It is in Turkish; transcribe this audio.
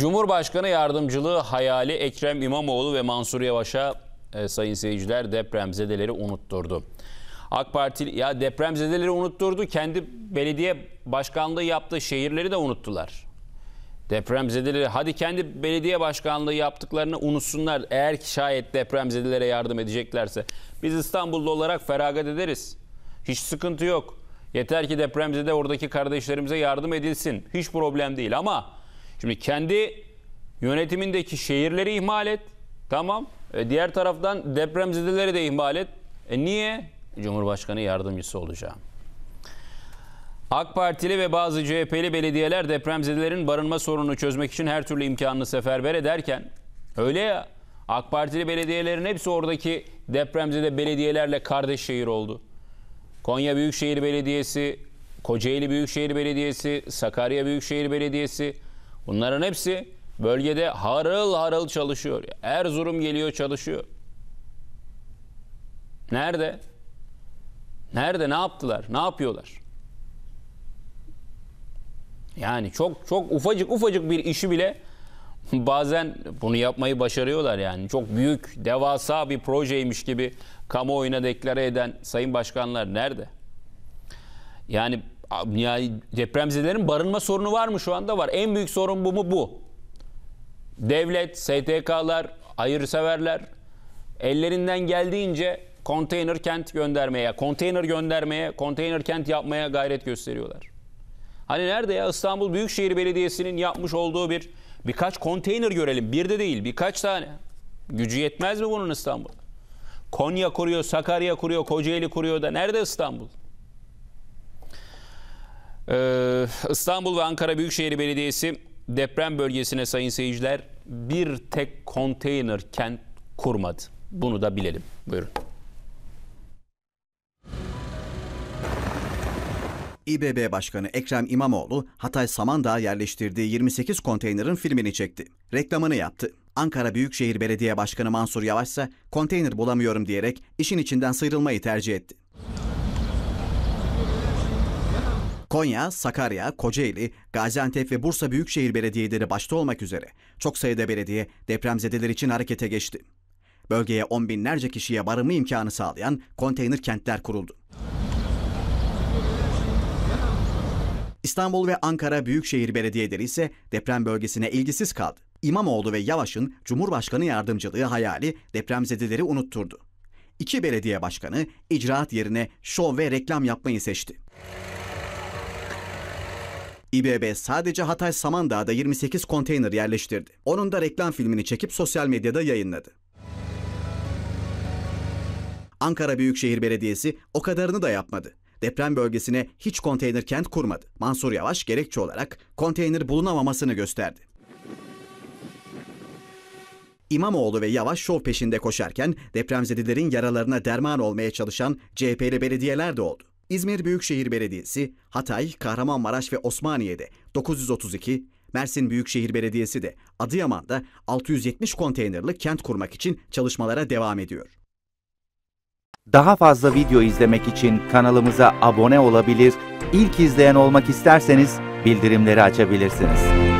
Cumhurbaşkanı yardımcılığı hayali Ekrem İmamoğlu ve Mansur Yavaş'a e, sayın seyirciler depremzedeleri unutturdu. AK Parti ya depremzedeleri unutturdu. Kendi belediye başkanlığı yaptığı şehirleri de unuttular. Depremzedeleri hadi kendi belediye başkanlığı yaptıklarını unutsunlar. Eğer ki şayet depremzedelere yardım edeceklerse. Biz İstanbullu olarak feragat ederiz. Hiç sıkıntı yok. Yeter ki depremzede oradaki kardeşlerimize yardım edilsin. Hiç problem değil ama Şimdi kendi yönetimindeki şehirleri ihmal et. Tamam. E diğer taraftan depremzedeleri de ihmal et. E niye? Cumhurbaşkanı yardımcısı olacağım. AK Partili ve bazı CHP'li belediyeler depremzedelerin barınma sorununu çözmek için her türlü imkanını seferber ederken öyle ya AK Partili belediyelerin hepsi oradaki depremzede belediyelerle kardeş şehir oldu. Konya Büyükşehir Belediyesi, Kocaeli Büyükşehir Belediyesi, Sakarya Büyükşehir Belediyesi, Bunların hepsi bölgede harıl harıl çalışıyor. Erzurum geliyor çalışıyor. Nerede? Nerede? Ne yaptılar? Ne yapıyorlar? Yani çok çok ufacık ufacık bir işi bile bazen bunu yapmayı başarıyorlar yani. Çok büyük, devasa bir projeymiş gibi kamuoyuna deklare eden sayın başkanlar nerede? Yani yani depremzelerin barınma sorunu var mı şu anda? Var. En büyük sorun bu mu? Bu. Devlet, STK'lar, hayırseverler ellerinden geldiğince konteyner kent göndermeye, konteyner göndermeye, konteyner kent yapmaya gayret gösteriyorlar. Hani nerede ya İstanbul Büyükşehir Belediyesi'nin yapmış olduğu bir birkaç konteyner görelim. Bir de değil birkaç tane. Gücü yetmez mi bunun İstanbul? Konya kuruyor, Sakarya kuruyor, Kocaeli kuruyor da nerede İstanbul? Ee, İstanbul ve Ankara Büyükşehir Belediyesi deprem bölgesine sayın seyirciler bir tek konteyner kent kurmadı. Bunu da bilelim. Buyurun. İBB Başkanı Ekrem İmamoğlu Hatay Samandağ'a yerleştirdiği 28 konteynerin filmini çekti. Reklamını yaptı. Ankara Büyükşehir Belediye Başkanı Mansur Yavaş ise konteyner bulamıyorum diyerek işin içinden sıyrılmayı tercih etti. Konya, Sakarya, Kocaeli, Gaziantep ve Bursa Büyükşehir Belediyeleri başta olmak üzere çok sayıda belediye depremzedeler için harekete geçti. Bölgeye on binlerce kişiye barınma imkanı sağlayan konteyner kentler kuruldu. İstanbul ve Ankara Büyükşehir Belediyeleri ise deprem bölgesine ilgisiz kaldı. İmamoğlu ve Yavaş'ın Cumhurbaşkanı yardımcılığı hayali depremzedeleri unutturdu. İki belediye başkanı icraat yerine şov ve reklam yapmayı seçti. İBB sadece Hatay Samandağ'da 28 konteyner yerleştirdi. Onun da reklam filmini çekip sosyal medyada yayınladı. Ankara Büyükşehir Belediyesi o kadarını da yapmadı. Deprem bölgesine hiç konteyner kent kurmadı. Mansur Yavaş gerekçe olarak konteyner bulunamamasını gösterdi. İmamoğlu ve Yavaş şov peşinde koşarken depremzedelerin yaralarına derman olmaya çalışan CHP'li belediyeler de oldu. İzmir Büyükşehir Belediyesi, Hatay, Kahramanmaraş ve Osmaniye'de 932, Mersin Büyükşehir Belediyesi de Adıyaman'da 670 konteynerli kent kurmak için çalışmalara devam ediyor. Daha fazla video izlemek için kanalımıza abone olabilir, ilk izleyen olmak isterseniz bildirimleri açabilirsiniz.